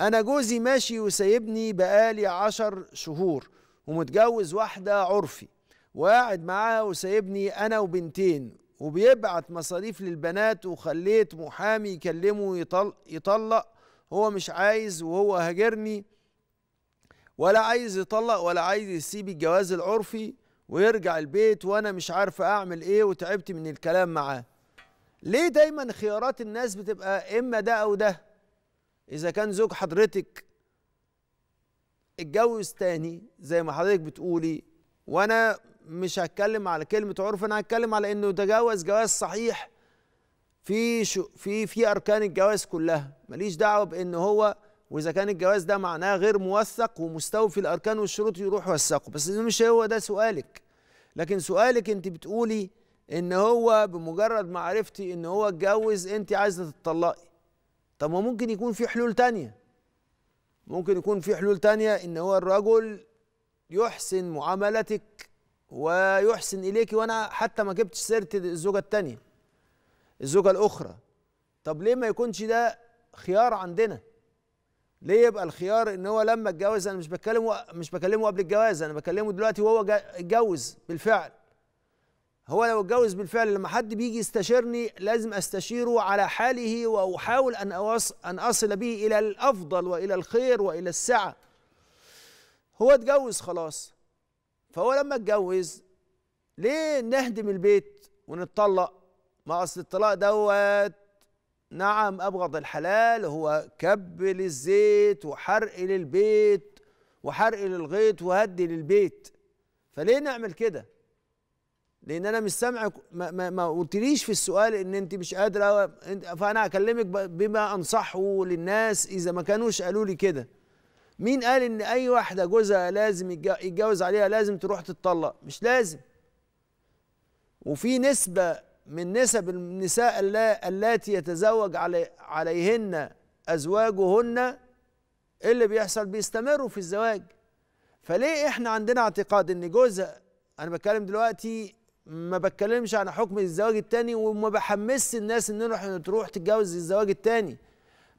أنا جوزي ماشي وسايبني بقالي عشر شهور ومتجوز واحدة عرفي وقاعد معاها وسايبني أنا وبنتين وبيبعت مصاريف للبنات وخليت محامي يكلمه يطلق, يطلق هو مش عايز وهو هاجرني ولا عايز يطلق ولا عايز يسيب الجواز العرفي ويرجع البيت وانا مش عارفه اعمل ايه وتعبت من الكلام معاه ليه دايما خيارات الناس بتبقى اما ده او ده اذا كان زوج حضرتك اتجوز تاني زي ما حضرتك بتقولي وانا مش هتكلم على كلمه عرف انا هتكلم على انه تجاوز جواز صحيح في شو في في اركان الجواز كلها ماليش دعوه بان هو واذا كان الجواز ده معناه غير موثق ومستوفي الاركان والشروط يروح وثقه بس مش هو ده سؤالك لكن سؤالك انت بتقولي ان هو بمجرد ما عرفتي ان هو اتجوز انت عايزه تتطلقي طب ما ممكن يكون في حلول تانية ممكن يكون في حلول تانية ان هو الرجل يحسن معاملتك ويحسن اليك وانا حتى ما جبتش سيره الزوجه التانية الزوجه الاخرى طب ليه ما يكونش ده خيار عندنا ليه يبقى الخيار ان هو لما اتجوز انا مش بتكلم مش بكلمه قبل الجواز انا بكلمه دلوقتي وهو اتجوز بالفعل هو لو اتجوز بالفعل لما حد بيجي يستشيرني لازم استشيره على حاله واحاول ان ان اصل به الى الافضل والى الخير والى السعه هو اتجوز خلاص فهو لما اتجوز ليه نهدم البيت ونتطلق ما اصل الطلاق دوت نعم ابغض الحلال هو كب للزيت وحرق للبيت وحرق للغيط وهدي للبيت فليه نعمل كده لان انا مش سامعك ما, ما, ما قلتليش في السؤال ان انت مش قادره فانا هكلمك بما انصحه للناس اذا ما كانوش قالوا لي كده مين قال ان اي واحده جوزها لازم يتجوز عليها لازم تروح تتطلق مش لازم وفي نسبه من نسب النساء اللاتي يتزوج علي عليهن ازواجهن إيه اللي بيحصل بيستمروا في الزواج فليه احنا عندنا اعتقاد ان جوزها انا بتكلم دلوقتي ما بتكلمش عن حكم الزواج التاني وما بحمسش الناس ان نروح تروح تتجوز الزواج التاني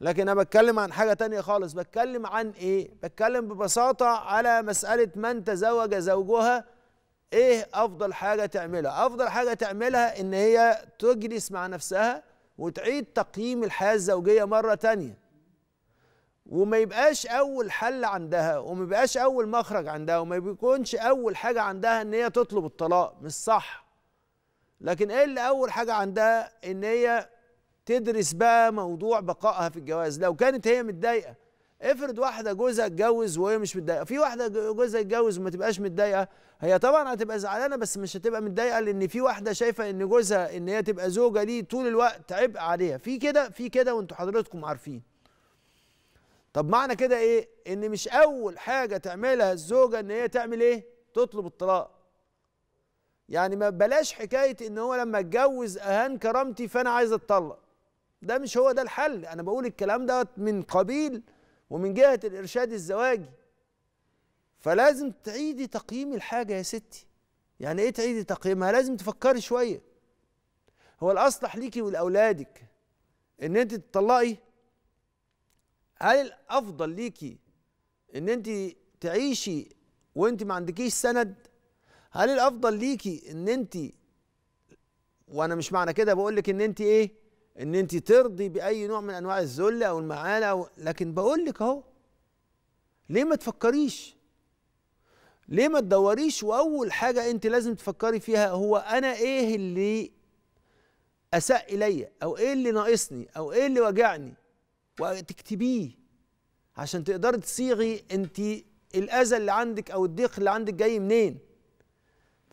لكن انا بتكلم عن حاجه تانية خالص بتكلم عن ايه بتكلم ببساطه على مساله من تزوج زوجها ايه افضل حاجه تعملها افضل حاجه تعملها ان هي تجلس مع نفسها وتعيد تقييم الحياه الزوجيه مره تانية وما يبقاش اول حل عندها وما يبقاش اول مخرج عندها وما بيكونش اول حاجه عندها ان هي تطلب الطلاق مش صح لكن ايه اللي اول حاجه عندها ان هي تدرس بقى موضوع بقائها في الجواز لو كانت هي متضايقه افرض واحده جوزها اتجوز وهي مش متضايقه في واحده جوزها اتجوز وما تبقاش متضايقه هي طبعا هتبقى زعلانه بس مش هتبقى متضايقه لان في واحده شايفه ان جوزها ان هي تبقى زوجه ليه طول الوقت عبء عليها في كده في كده وانتوا حضراتكم عارفين طب معنى كده ايه ان مش اول حاجه تعملها الزوجه ان هي تعمل ايه تطلب الطلاق يعني ما بلاش حكايه ان هو لما اتجوز اهان كرامتي فانا عايز اتطلق ده مش هو ده الحل انا بقول الكلام ده من قبيل ومن جهه الارشاد الزواجي فلازم تعيدي تقييم الحاجه يا ستي يعني ايه تعيدي تقييمها لازم تفكري شويه هو الاصلح ليكي ولاولادك ان انت تطلقي هل الافضل ليكي ان انت تعيشي وانت ما عندكيش سند هل الافضل ليكي ان انت وانا مش معنى كده بقول لك ان انت ايه ان انت ترضي باي نوع من انواع الذل او المعالة أو لكن بقول لك اهو ليه ما تفكريش ليه ما تدوريش واول حاجه انت لازم تفكري فيها هو انا ايه اللي اساء الي او ايه اللي ناقصني او ايه اللي وجعني وتكتبيه عشان تقدري تصيغي انت الاذى اللي عندك او الضيق اللي عندك جاي منين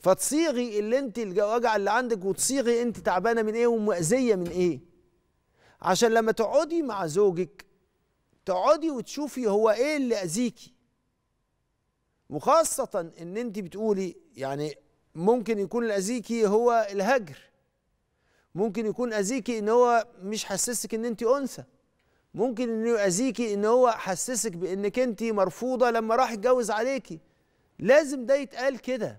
فتصيغي اللي انت الوجع اللي عندك وتصيغي انت تعبانه من ايه ومؤذيه من ايه عشان لما تقعدي مع زوجك تقعدي وتشوفي هو ايه اللي اذيكي وخاصه ان انت بتقولي يعني ممكن يكون اللي هو الهجر ممكن يكون اذيكي ان هو مش حسسك ان انت انثى ممكن انه يؤذيكي ان هو حسسك بانك انت مرفوضه لما راح يتجوز عليكي لازم ده يتقال كده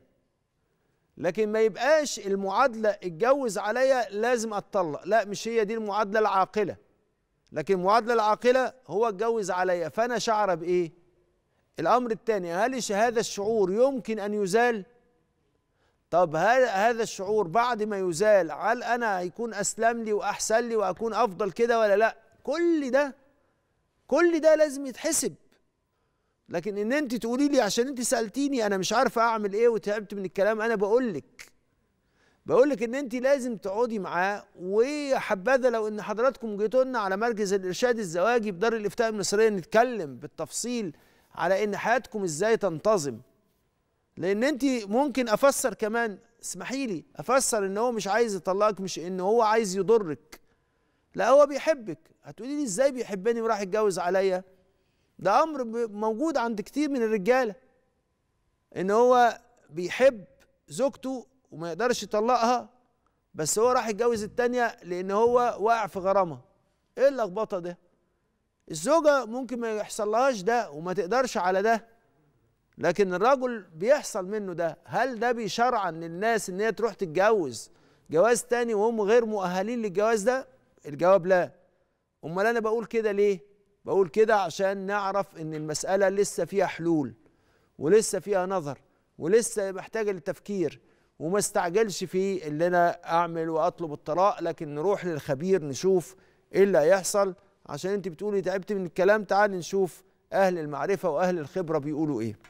لكن ما يبقاش المعادله اتجوز عليا لازم اتطلق لا مش هي دي المعادله العاقله لكن المعادله العاقله هو اتجوز عليا فانا شعر بايه الامر الثاني هل هذا الشعور يمكن ان يزال طب هل هذا الشعور بعد ما يزال هل انا هيكون اسلم لي واحسن لي واكون افضل كده ولا لا كل ده كل ده لازم يتحسب لكن ان انت تقولي لي عشان انت سالتيني انا مش عارفه اعمل ايه وتعبت من الكلام انا بقول لك بقول لك ان انت لازم تقعدي معاه وحبذا لو ان حضراتكم جيتوا لنا على مركز الارشاد الزواجي بدار الافتاء المصريه نتكلم بالتفصيل على ان حياتكم ازاي تنتظم لان انت ممكن افسر كمان اسمحي لي افسر ان هو مش عايز يطلقك مش ان هو عايز يضرك لا هو بيحبك هتقولي لي ازاي بيحبني وراح يتجوز عليا ده امر موجود عند كتير من الرجاله ان هو بيحب زوجته وما يقدرش يطلقها بس هو راح يتجوز التانية لان هو واقع في غرامه ايه اللخبطه ده الزوجه ممكن ما يحصلهاش ده وما تقدرش على ده لكن الرجل بيحصل منه ده هل ده بيشرعا للناس ان هي تروح تتجوز جواز تاني وهم غير مؤهلين للجواز ده الجواب لا امال انا بقول كده ليه بقول كده عشان نعرف ان المساله لسه فيها حلول ولسه فيها نظر ولسه محتاجه للتفكير وما استعجلش في اللي انا اعمل واطلب الطلاق لكن نروح للخبير نشوف ايه اللي هيحصل عشان انت بتقولي تعبت من الكلام تعال نشوف اهل المعرفه واهل الخبره بيقولوا ايه